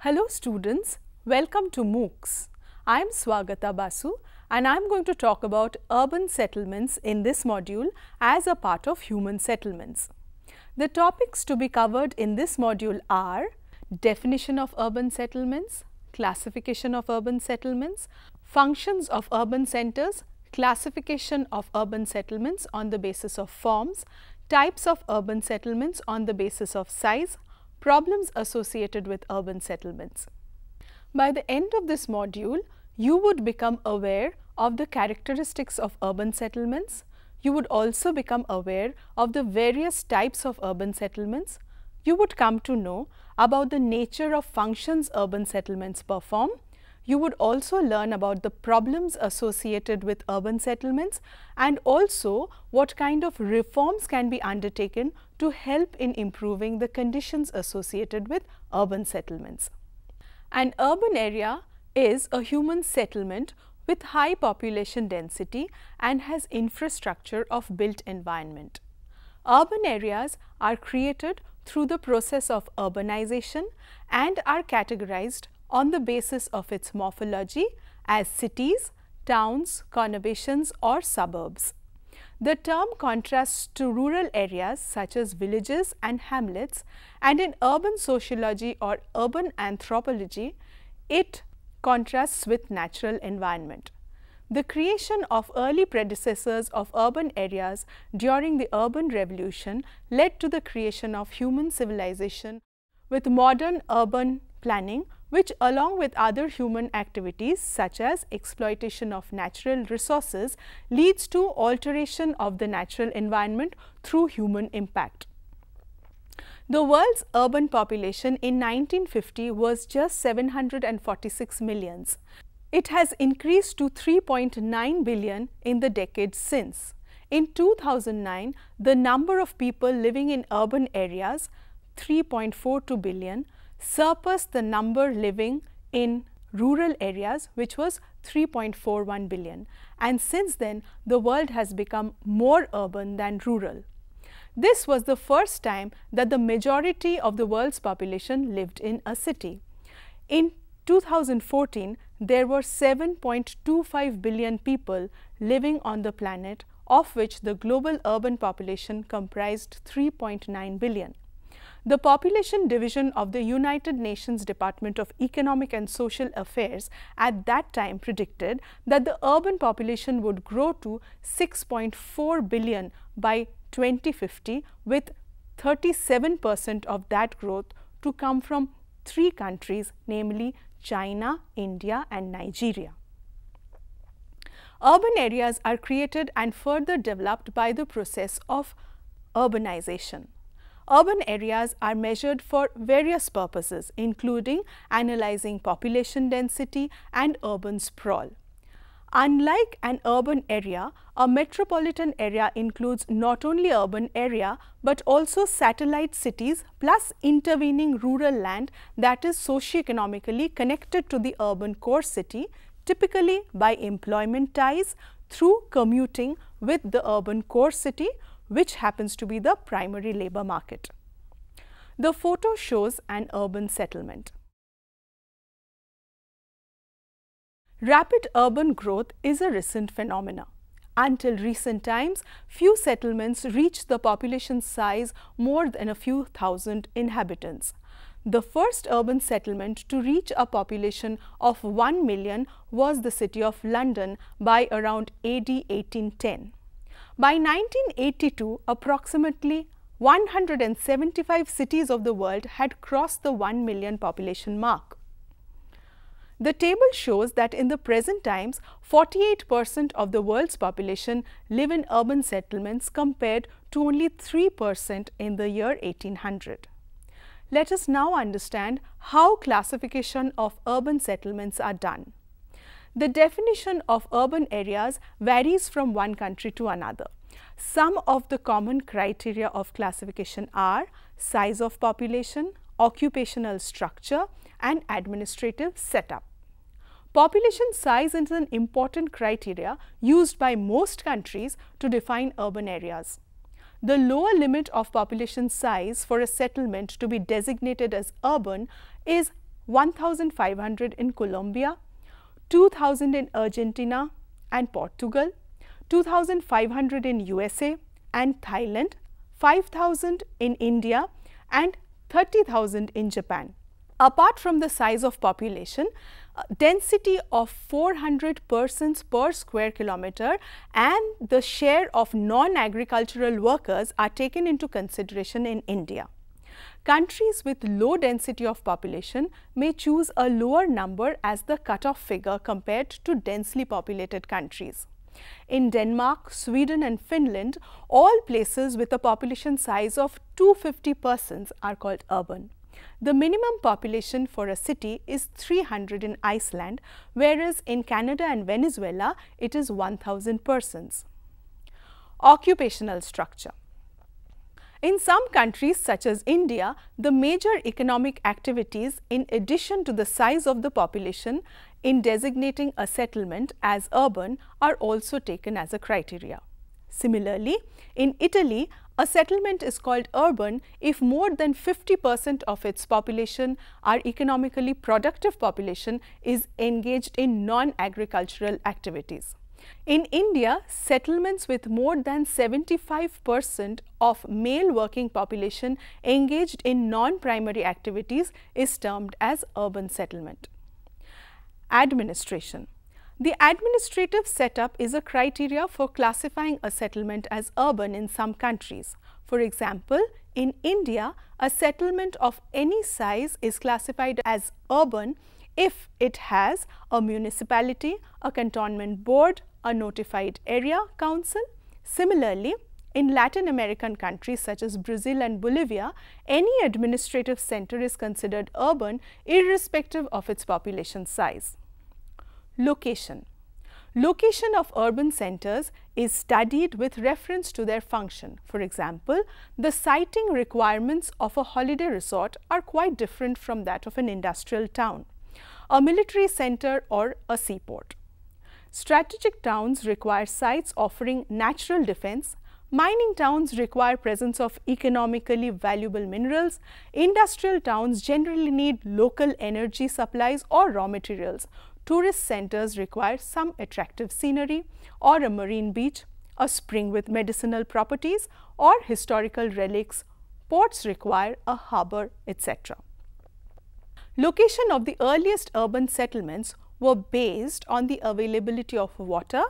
Hello students, welcome to MOOCs. I am Swagata Basu and I am going to talk about urban settlements in this module as a part of human settlements. The topics to be covered in this module are definition of urban settlements, classification of urban settlements, functions of urban centers, classification of urban settlements on the basis of forms, types of urban settlements on the basis of size, problems associated with urban settlements. By the end of this module, you would become aware of the characteristics of urban settlements. You would also become aware of the various types of urban settlements. You would come to know about the nature of functions urban settlements perform you would also learn about the problems associated with urban settlements and also what kind of reforms can be undertaken to help in improving the conditions associated with urban settlements. An urban area is a human settlement with high population density and has infrastructure of built environment. Urban areas are created through the process of urbanization and are categorized on the basis of its morphology as cities, towns, conurbations or suburbs. The term contrasts to rural areas such as villages and hamlets and in urban sociology or urban anthropology, it contrasts with natural environment. The creation of early predecessors of urban areas during the urban revolution led to the creation of human civilization with modern urban planning which along with other human activities such as exploitation of natural resources leads to alteration of the natural environment through human impact. The world's urban population in 1950 was just 746 millions. It has increased to 3.9 billion in the decades since. In 2009, the number of people living in urban areas, 3.42 billion, surpass the number living in rural areas which was 3.41 billion and since then the world has become more urban than rural. This was the first time that the majority of the world's population lived in a city. In 2014, there were 7.25 billion people living on the planet, of which the global urban population comprised 3.9 billion. The population division of the United Nations Department of Economic and Social Affairs at that time predicted that the urban population would grow to 6.4 billion by 2050 with 37% of that growth to come from three countries namely China, India and Nigeria. Urban areas are created and further developed by the process of urbanization. Urban areas are measured for various purposes including analyzing population density and urban sprawl. Unlike an urban area, a metropolitan area includes not only urban area but also satellite cities plus intervening rural land that is socio-economically connected to the urban core city typically by employment ties through commuting with the urban core city which happens to be the primary labor market. The photo shows an urban settlement. Rapid urban growth is a recent phenomenon. Until recent times, few settlements reached the population size more than a few thousand inhabitants. The first urban settlement to reach a population of 1 million was the city of London by around AD 1810. By 1982, approximately 175 cities of the world had crossed the 1 million population mark. The table shows that in the present times, 48% of the world's population live in urban settlements compared to only 3% in the year 1800. Let us now understand how classification of urban settlements are done. The definition of urban areas varies from one country to another. Some of the common criteria of classification are size of population, occupational structure and administrative setup. Population size is an important criteria used by most countries to define urban areas. The lower limit of population size for a settlement to be designated as urban is 1500 in Colombia, 2000 in Argentina and Portugal, 2500 in USA and Thailand, 5000 in India and 30,000 in Japan. Apart from the size of population, uh, density of 400 persons per square kilometer and the share of non-agricultural workers are taken into consideration in India countries with low density of population may choose a lower number as the cutoff figure compared to densely populated countries. In Denmark, Sweden and Finland, all places with a population size of 250 persons are called urban. The minimum population for a city is 300 in Iceland, whereas in Canada and Venezuela, it is 1000 persons. Occupational structure. In some countries such as India, the major economic activities in addition to the size of the population in designating a settlement as urban are also taken as a criteria. Similarly, in Italy, a settlement is called urban if more than 50% of its population, or economically productive population, is engaged in non-agricultural activities. In India, settlements with more than 75% of male working population engaged in non-primary activities is termed as urban settlement. Administration. The administrative setup is a criteria for classifying a settlement as urban in some countries. For example, in India, a settlement of any size is classified as urban if it has a municipality, a cantonment board, a notified area council. Similarly, in Latin American countries such as Brazil and Bolivia, any administrative center is considered urban irrespective of its population size. Location Location of urban centers is studied with reference to their function. For example, the siting requirements of a holiday resort are quite different from that of an industrial town a military center or a seaport. Strategic towns require sites offering natural defense. Mining towns require presence of economically valuable minerals. Industrial towns generally need local energy supplies or raw materials. Tourist centers require some attractive scenery or a marine beach, a spring with medicinal properties or historical relics. Ports require a harbor, etc. Location of the earliest urban settlements were based on the availability of water,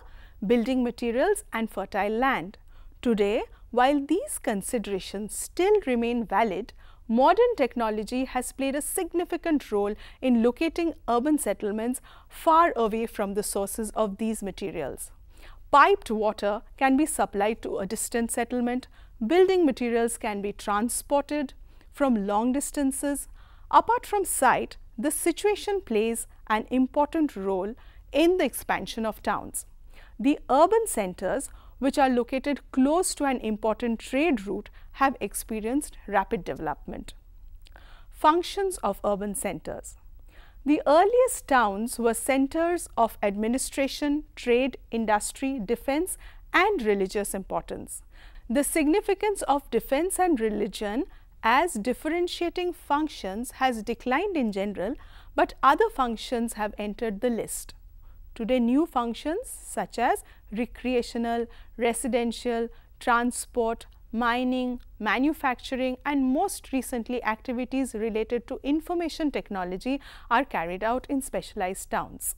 building materials and fertile land. Today, while these considerations still remain valid, modern technology has played a significant role in locating urban settlements far away from the sources of these materials. Piped water can be supplied to a distant settlement, building materials can be transported from long distances, Apart from site, the situation plays an important role in the expansion of towns. The urban centers, which are located close to an important trade route, have experienced rapid development. Functions of urban centers. The earliest towns were centers of administration, trade, industry, defense and religious importance. The significance of defense and religion as differentiating functions has declined in general, but other functions have entered the list. Today, new functions such as recreational, residential, transport, mining, manufacturing and most recently activities related to information technology are carried out in specialized towns.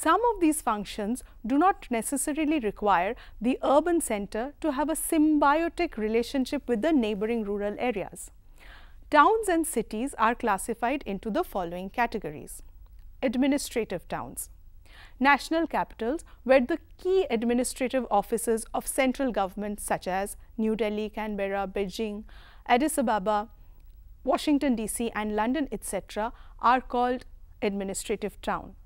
Some of these functions do not necessarily require the urban center to have a symbiotic relationship with the neighboring rural areas. Towns and cities are classified into the following categories. Administrative towns. National capitals where the key administrative offices of central government such as New Delhi, Canberra, Beijing, Addis Ababa, Washington DC and London etc. are called administrative town.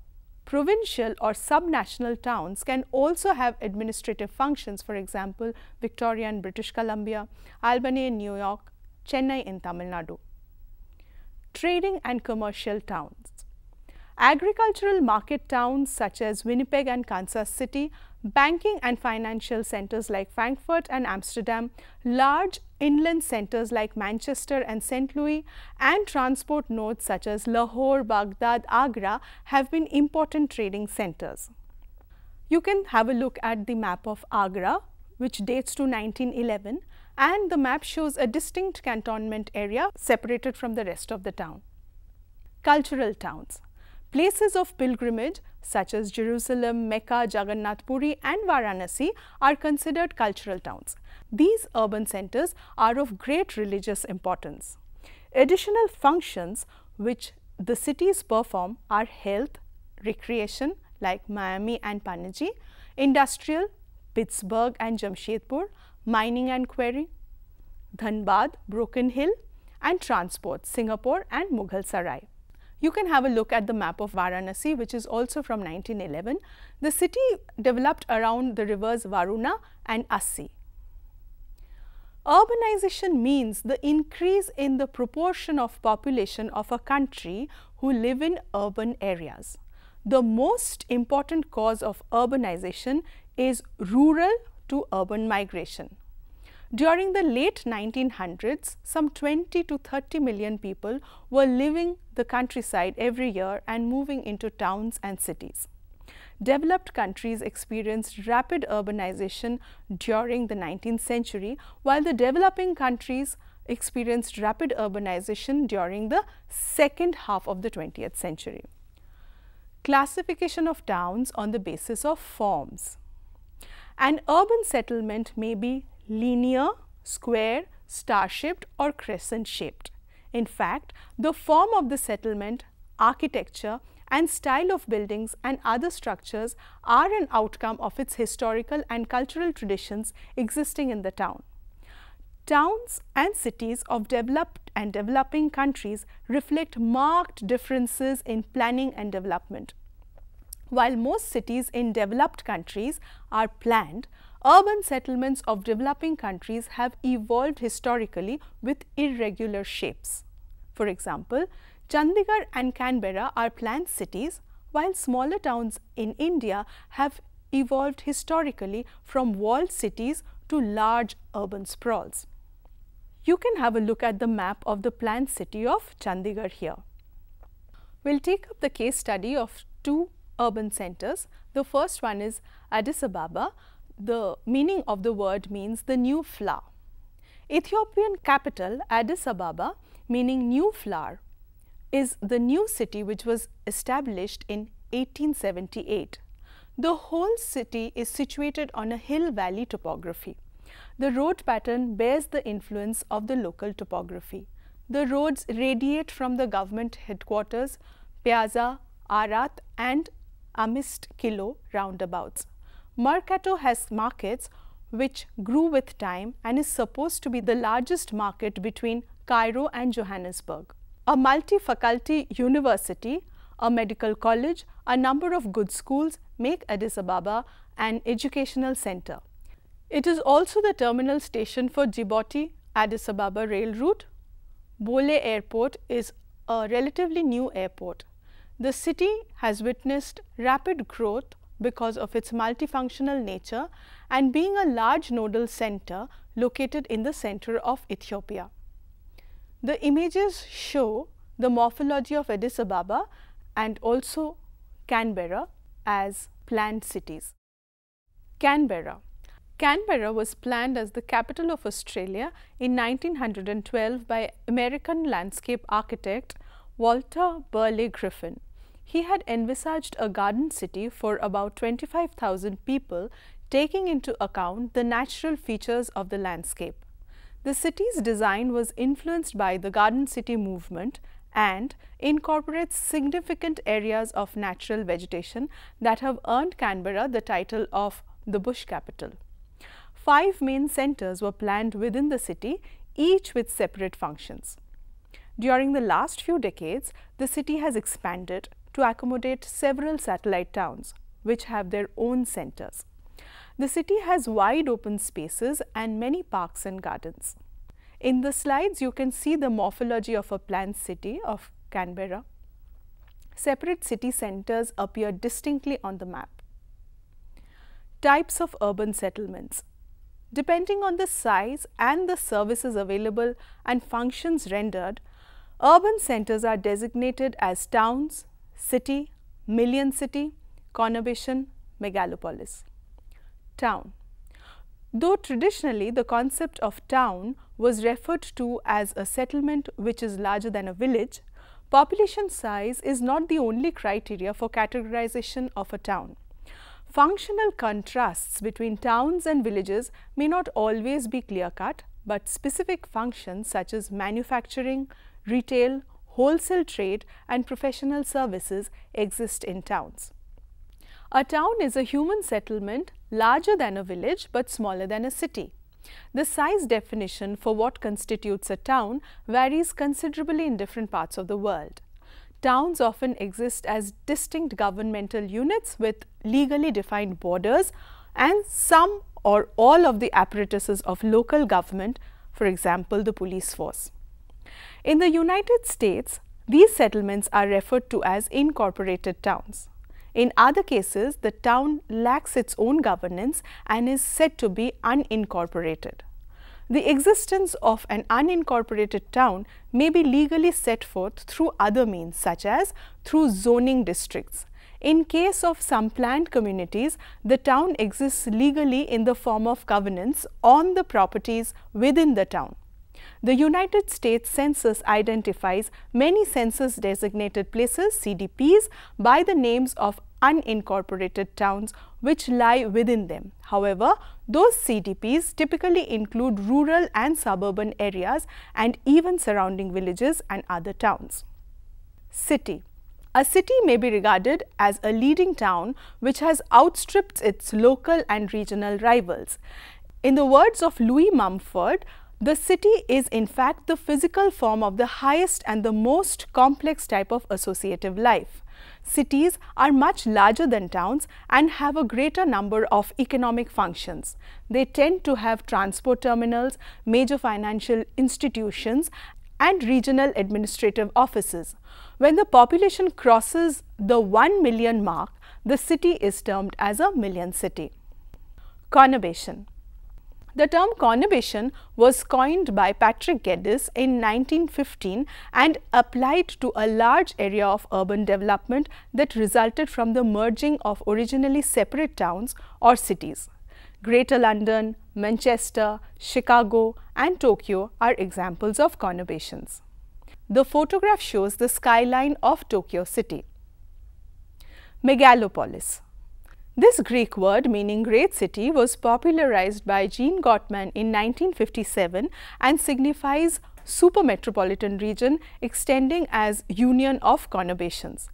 Provincial or subnational towns can also have administrative functions, for example, Victoria in British Columbia, Albany in New York, Chennai in Tamil Nadu. Trading and commercial towns. Agricultural market towns such as Winnipeg and Kansas City banking and financial centers like Frankfurt and Amsterdam, large inland centers like Manchester and St. Louis, and transport nodes such as Lahore, Baghdad, Agra have been important trading centers. You can have a look at the map of Agra, which dates to 1911, and the map shows a distinct cantonment area separated from the rest of the town. Cultural towns places of pilgrimage such as Jerusalem, Mecca, Jagannath Puri and Varanasi are considered cultural towns. These urban centers are of great religious importance. Additional functions which the cities perform are health, recreation like Miami and Panaji, industrial, Pittsburgh and Jamshedpur, mining and quarry, Dhanbad, Broken Hill and transport, Singapore and Mughal Sarai you can have a look at the map of Varanasi, which is also from 1911. The city developed around the rivers Varuna and Assi. Urbanization means the increase in the proportion of population of a country who live in urban areas. The most important cause of urbanization is rural to urban migration. During the late 1900s, some 20 to 30 million people were leaving the countryside every year and moving into towns and cities. Developed countries experienced rapid urbanization during the 19th century, while the developing countries experienced rapid urbanization during the second half of the 20th century. Classification of towns on the basis of forms. An urban settlement may be linear, square, star-shaped or crescent-shaped. In fact, the form of the settlement, architecture and style of buildings and other structures are an outcome of its historical and cultural traditions existing in the town. Towns and cities of developed and developing countries reflect marked differences in planning and development. While most cities in developed countries are planned, urban settlements of developing countries have evolved historically with irregular shapes. For example, Chandigarh and Canberra are planned cities, while smaller towns in India have evolved historically from walled cities to large urban sprawls. You can have a look at the map of the planned city of Chandigarh here. We'll take up the case study of two urban centers. The first one is Addis Ababa. The meaning of the word means the new flower. Ethiopian capital Addis Ababa, meaning new flower, is the new city which was established in 1878. The whole city is situated on a hill valley topography. The road pattern bears the influence of the local topography. The roads radiate from the government headquarters, Piazza, Arat and amidst kilo roundabouts. Mercato has markets which grew with time and is supposed to be the largest market between Cairo and Johannesburg. A multi-faculty university, a medical college, a number of good schools make Addis Ababa an educational center. It is also the terminal station for Djibouti Addis Ababa rail route. Bole Airport is a relatively new airport. The city has witnessed rapid growth because of its multifunctional nature and being a large nodal center located in the center of Ethiopia. The images show the morphology of Addis Ababa and also Canberra as planned cities. Canberra Canberra was planned as the capital of Australia in 1912 by American landscape architect Walter Burley Griffin he had envisaged a garden city for about 25,000 people, taking into account the natural features of the landscape. The city's design was influenced by the garden city movement and incorporates significant areas of natural vegetation that have earned Canberra the title of the bush capital. Five main centres were planned within the city, each with separate functions. During the last few decades, the city has expanded to accommodate several satellite towns, which have their own centers. The city has wide open spaces and many parks and gardens. In the slides, you can see the morphology of a planned city of Canberra. Separate city centres appear distinctly on the map. Types of urban settlements. Depending on the size and the services available and functions rendered, urban centres are designated as towns, city, million city, conurbation, megalopolis. Town. Though traditionally the concept of town was referred to as a settlement which is larger than a village, population size is not the only criteria for categorization of a town. Functional contrasts between towns and villages may not always be clear-cut, but specific functions such as manufacturing, retail wholesale trade and professional services exist in towns. A town is a human settlement larger than a village but smaller than a city. The size definition for what constitutes a town varies considerably in different parts of the world. Towns often exist as distinct governmental units with legally defined borders and some or all of the apparatuses of local government, for example, the police force. In the United States, these settlements are referred to as incorporated towns. In other cases, the town lacks its own governance and is said to be unincorporated. The existence of an unincorporated town may be legally set forth through other means such as through zoning districts. In case of some planned communities, the town exists legally in the form of covenants on the properties within the town. The United States Census identifies many census designated places, CDPs, by the names of unincorporated towns which lie within them. However, those CDPs typically include rural and suburban areas and even surrounding villages and other towns. City a city may be regarded as a leading town which has outstripped its local and regional rivals. In the words of Louis Mumford, the city is in fact the physical form of the highest and the most complex type of associative life. Cities are much larger than towns and have a greater number of economic functions. They tend to have transport terminals, major financial institutions and regional administrative offices. When the population crosses the 1 million mark, the city is termed as a million city. Conurbation the term conurbation was coined by Patrick Geddes in 1915 and applied to a large area of urban development that resulted from the merging of originally separate towns or cities. Greater London, Manchester, Chicago and Tokyo are examples of conurbations. The photograph shows the skyline of Tokyo city. Megalopolis this Greek word meaning great city was popularized by Jean Gottman in 1957 and signifies super metropolitan region extending as union of conurbations.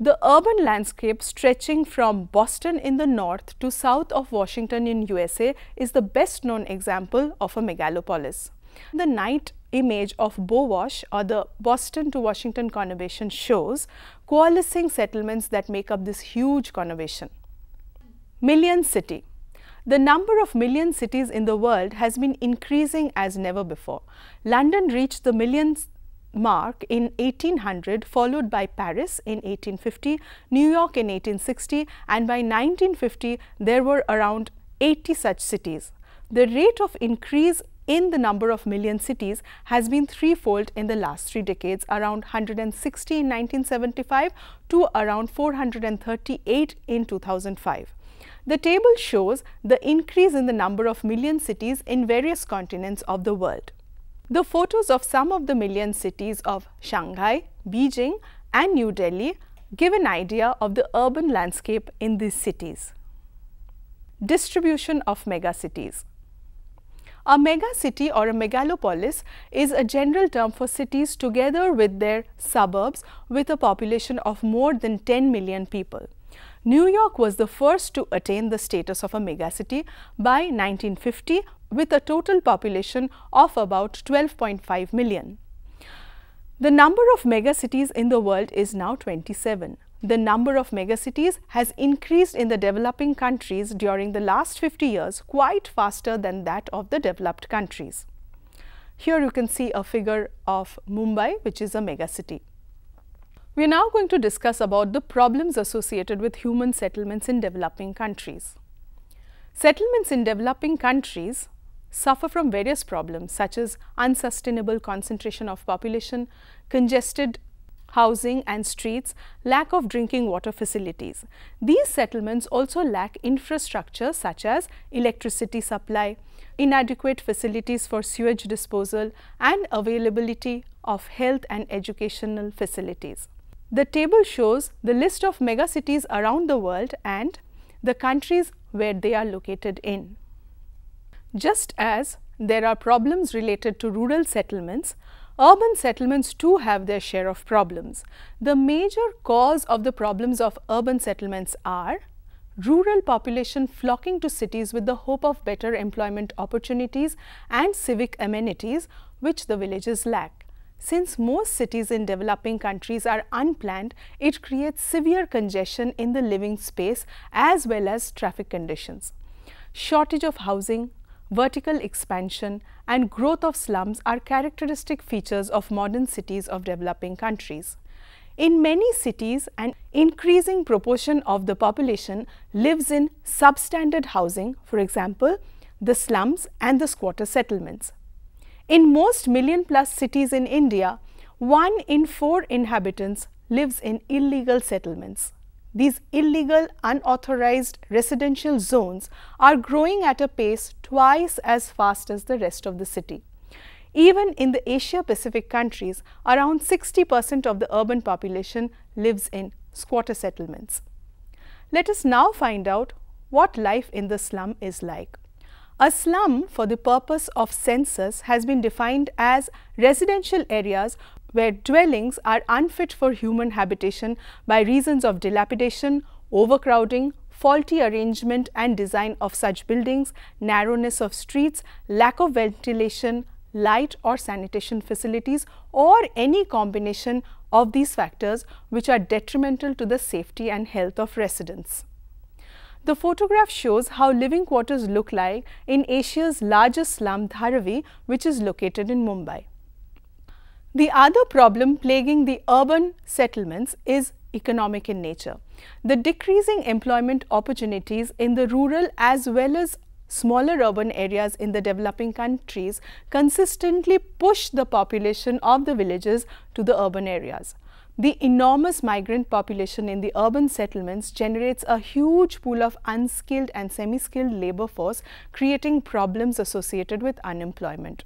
The urban landscape stretching from Boston in the north to south of Washington in USA is the best known example of a megalopolis. The night image of BOWASH or the Boston to Washington conurbation shows coalescing settlements that make up this huge conurbation. Million City. The number of million cities in the world has been increasing as never before. London reached the million mark in 1800 followed by Paris in 1850, New York in 1860 and by 1950 there were around 80 such cities. The rate of increase in the number of million cities has been threefold in the last three decades, around 160 in 1975 to around 438 in 2005. The table shows the increase in the number of million cities in various continents of the world. The photos of some of the million cities of Shanghai, Beijing and New Delhi give an idea of the urban landscape in these cities. Distribution of megacities A megacity or a megalopolis is a general term for cities together with their suburbs with a population of more than 10 million people. New York was the first to attain the status of a megacity by 1950 with a total population of about 12.5 million. The number of megacities in the world is now 27. The number of megacities has increased in the developing countries during the last 50 years quite faster than that of the developed countries. Here you can see a figure of Mumbai which is a megacity. We are now going to discuss about the problems associated with human settlements in developing countries. Settlements in developing countries suffer from various problems such as unsustainable concentration of population, congested housing and streets, lack of drinking water facilities. These settlements also lack infrastructure such as electricity supply, inadequate facilities for sewage disposal and availability of health and educational facilities. The table shows the list of megacities around the world and the countries where they are located in. Just as there are problems related to rural settlements, urban settlements too have their share of problems. The major cause of the problems of urban settlements are rural population flocking to cities with the hope of better employment opportunities and civic amenities which the villages lack. Since most cities in developing countries are unplanned, it creates severe congestion in the living space as well as traffic conditions. Shortage of housing, vertical expansion and growth of slums are characteristic features of modern cities of developing countries. In many cities, an increasing proportion of the population lives in substandard housing, for example, the slums and the squatter settlements. In most million plus cities in India, one in four inhabitants lives in illegal settlements. These illegal, unauthorized residential zones are growing at a pace twice as fast as the rest of the city. Even in the Asia Pacific countries, around 60% of the urban population lives in squatter settlements. Let us now find out what life in the slum is like. A slum for the purpose of census has been defined as residential areas where dwellings are unfit for human habitation by reasons of dilapidation, overcrowding, faulty arrangement and design of such buildings, narrowness of streets, lack of ventilation, light or sanitation facilities or any combination of these factors which are detrimental to the safety and health of residents. The photograph shows how living quarters look like in Asia's largest slum Dharavi, which is located in Mumbai. The other problem plaguing the urban settlements is economic in nature. The decreasing employment opportunities in the rural as well as smaller urban areas in the developing countries consistently push the population of the villages to the urban areas. The enormous migrant population in the urban settlements generates a huge pool of unskilled and semi-skilled labor force, creating problems associated with unemployment.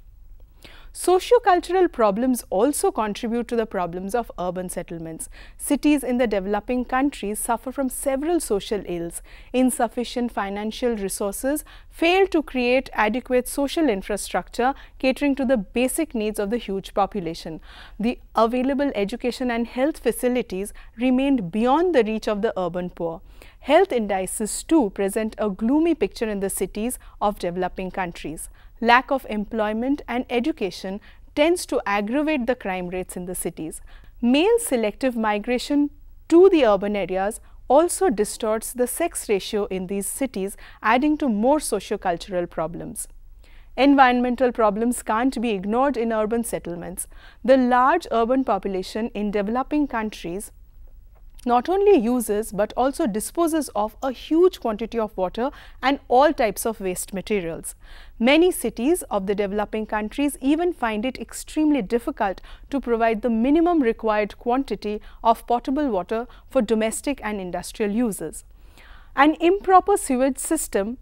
Sociocultural problems also contribute to the problems of urban settlements. Cities in the developing countries suffer from several social ills. Insufficient financial resources fail to create adequate social infrastructure catering to the basic needs of the huge population. The available education and health facilities remained beyond the reach of the urban poor. Health indices too present a gloomy picture in the cities of developing countries lack of employment and education tends to aggravate the crime rates in the cities. Male selective migration to the urban areas also distorts the sex ratio in these cities, adding to more sociocultural problems. Environmental problems can't be ignored in urban settlements. The large urban population in developing countries not only uses but also disposes of a huge quantity of water and all types of waste materials. Many cities of the developing countries even find it extremely difficult to provide the minimum required quantity of potable water for domestic and industrial uses. An improper sewage system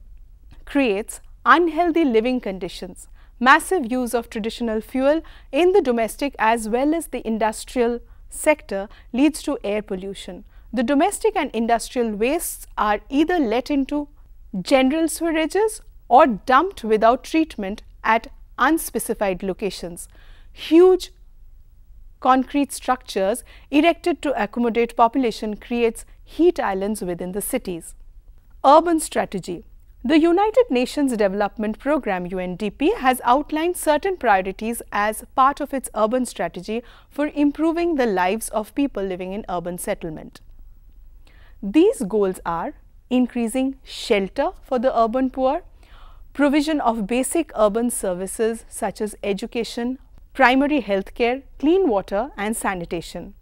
creates unhealthy living conditions, massive use of traditional fuel in the domestic as well as the industrial sector leads to air pollution. The domestic and industrial wastes are either let into general sewerages or dumped without treatment at unspecified locations. Huge concrete structures erected to accommodate population creates heat islands within the cities. Urban strategy. The United Nations Development Programme UNDP has outlined certain priorities as part of its urban strategy for improving the lives of people living in urban settlement. These goals are increasing shelter for the urban poor, provision of basic urban services such as education, primary healthcare, clean water and sanitation,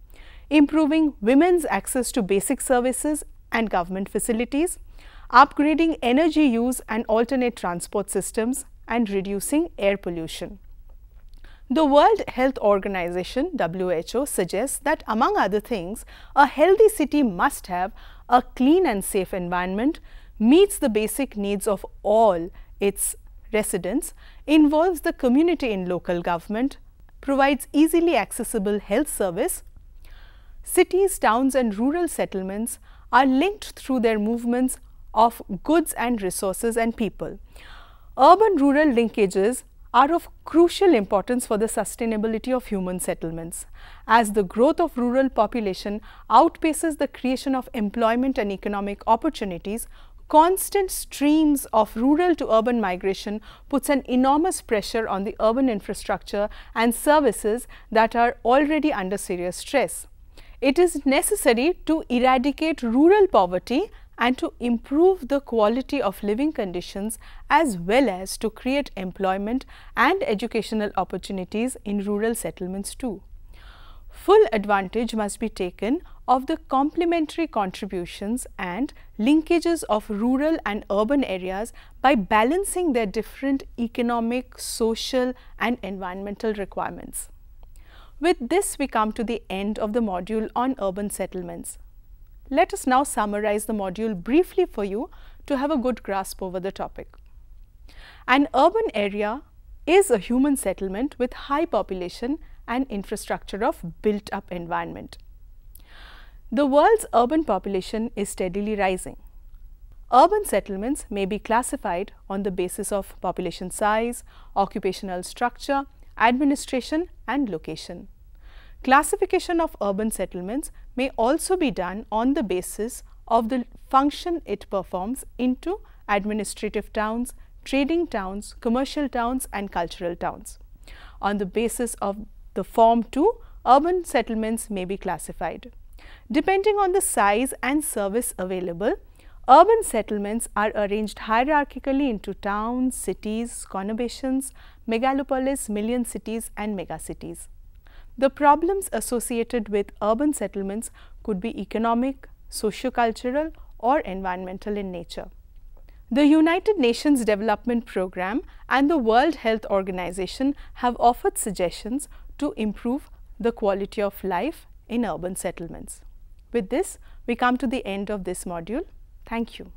improving women's access to basic services and government facilities, upgrading energy use and alternate transport systems, and reducing air pollution. The World Health Organization WHO suggests that among other things, a healthy city must have a clean and safe environment, meets the basic needs of all its residents, involves the community in local government, provides easily accessible health service. Cities, towns and rural settlements are linked through their movements of goods and resources and people. Urban-rural linkages are of crucial importance for the sustainability of human settlements, as the growth of rural population outpaces the creation of employment and economic opportunities, constant streams of rural to urban migration puts an enormous pressure on the urban infrastructure and services that are already under serious stress. It is necessary to eradicate rural poverty and to improve the quality of living conditions as well as to create employment and educational opportunities in rural settlements too. Full advantage must be taken of the complementary contributions and linkages of rural and urban areas by balancing their different economic, social and environmental requirements. With this, we come to the end of the module on urban settlements. Let us now summarize the module briefly for you to have a good grasp over the topic. An urban area is a human settlement with high population and infrastructure of built-up environment. The world's urban population is steadily rising. Urban settlements may be classified on the basis of population size, occupational structure, administration and location. Classification of urban settlements may also be done on the basis of the function it performs into administrative towns, trading towns, commercial towns and cultural towns. On the basis of the form 2, urban settlements may be classified. Depending on the size and service available, urban settlements are arranged hierarchically into towns, cities, conurbations, megalopolis, million cities and megacities. The problems associated with urban settlements could be economic, sociocultural or environmental in nature. The United Nations Development Programme and the World Health Organization have offered suggestions to improve the quality of life in urban settlements. With this, we come to the end of this module. Thank you.